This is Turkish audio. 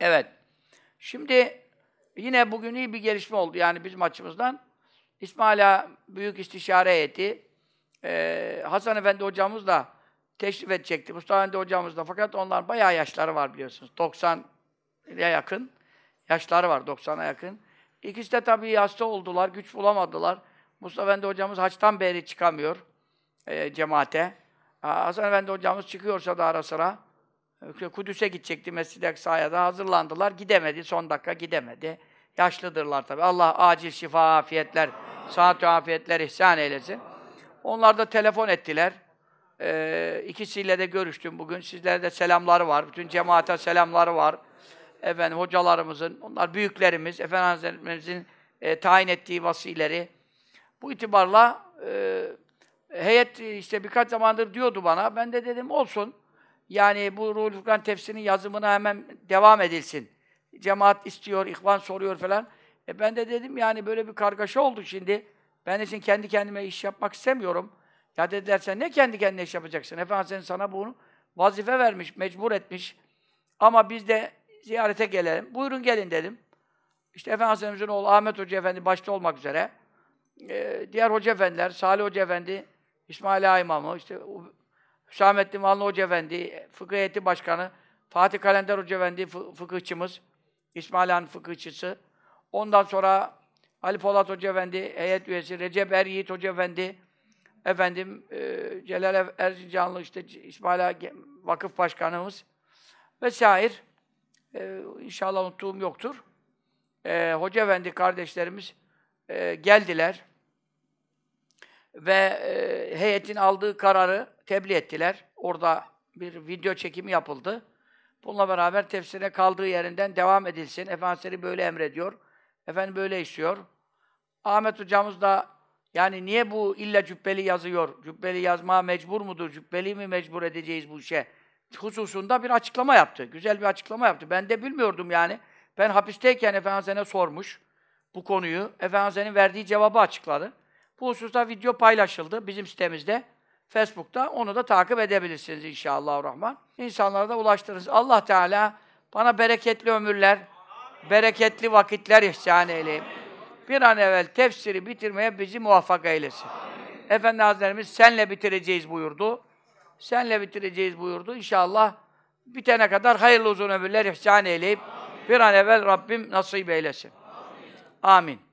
Evet. Şimdi yine bugün iyi bir gelişme oldu yani bizim açımızdan. İsmaila Büyük istişare Heyeti e, Hasan Efendi hocamız da teşrif edecekti. Mustafa Efendi hocamız da. Fakat onlar bayağı yaşları var biliyorsunuz. 90'ya yakın. Yaşları var 90'a yakın. İkisi de tabii hasta oldular, güç bulamadılar. Mustafa Efendi hocamız haçtan beri çıkamıyor e, cemaate. Hasan Efendi hocamız çıkıyorsa da ara sıra Kudüs'e gidecekti Mescid-i Aksa'ya da hazırlandılar. Gidemedi, son dakika gidemedi. Yaşlıdırlar tabi. Allah acil şifa, afiyetler, saat afiyetler ihsan eylesin. Onlar da telefon ettiler. Ee, ikisiyle de görüştüm bugün. Sizlere de selamları var. Bütün cemaate selamları var. Efendim hocalarımızın, onlar büyüklerimiz, Efendimiz'in e, tayin ettiği vasileri. Bu itibarla e, heyet işte birkaç zamandır diyordu bana. Ben de dedim olsun. Yani bu Ruhul Furkan tefsirinin yazımına hemen devam edilsin. Cemaat istiyor, ihvan soruyor falan. E ben de dedim yani böyle bir kargaşa oldu şimdi. Ben de şimdi kendi kendime iş yapmak istemiyorum. Ya dediler sen ne kendi kendine iş yapacaksın? Efendim sen sana bunu vazife vermiş, mecbur etmiş. Ama biz de ziyarete gelelim. Buyurun gelin dedim. İşte Efendimiz'in oğlu Ahmet Hoca Efendi başta olmak üzere. E, diğer hoca efendiler, Salih Hoca Efendi, İsmail Ağa İmamı, işte Hüsamettin Vallı Hoca Efendi, Fıkıh Heyeti Başkanı, Fatih Kalender Hoca Efendi fıkıhçımız, İsmail Han fıkıhçısı. Ondan sonra Ali Polat Hoca Efendi, heyet üyesi, Recep Er Yiğit Hoca Efendi, efendim e, Celal er-, Erzincanlı işte İsmail Vakıf Başkanımız vesair. E, inşallah unuttuğum yoktur. E, Hoca Efendi kardeşlerimiz e, geldiler ve e, heyetin aldığı kararı tebliğ ettiler. Orada bir video çekimi yapıldı. Bununla beraber tefsirine kaldığı yerinden devam edilsin. Efendisi böyle emrediyor. Efendim böyle istiyor. Ahmet hocamız da yani niye bu illa cübbeli yazıyor? Cübbeli yazmaya mecbur mudur? Cübbeli mi mecbur edeceğiz bu işe? Hususunda bir açıklama yaptı. Güzel bir açıklama yaptı. Ben de bilmiyordum yani. Ben hapisteyken efendisine sormuş bu konuyu. Efendimiz'in verdiği cevabı açıkladı. Bu hususta video paylaşıldı bizim sitemizde. Facebook'ta onu da takip edebilirsiniz inşallah rahman. İnsanlara da ulaştırırız. Allah Teala bana bereketli ömürler, bereketli vakitler ihsan eyleyim. Bir an evvel tefsiri bitirmeye bizi muvaffak eylesin. Efendi Hazretlerimiz senle bitireceğiz buyurdu. Senle bitireceğiz buyurdu. İnşallah bitene kadar hayırlı uzun ömürler ihsan eyleyip bir an evvel Rabbim nasip eylesin. Amin.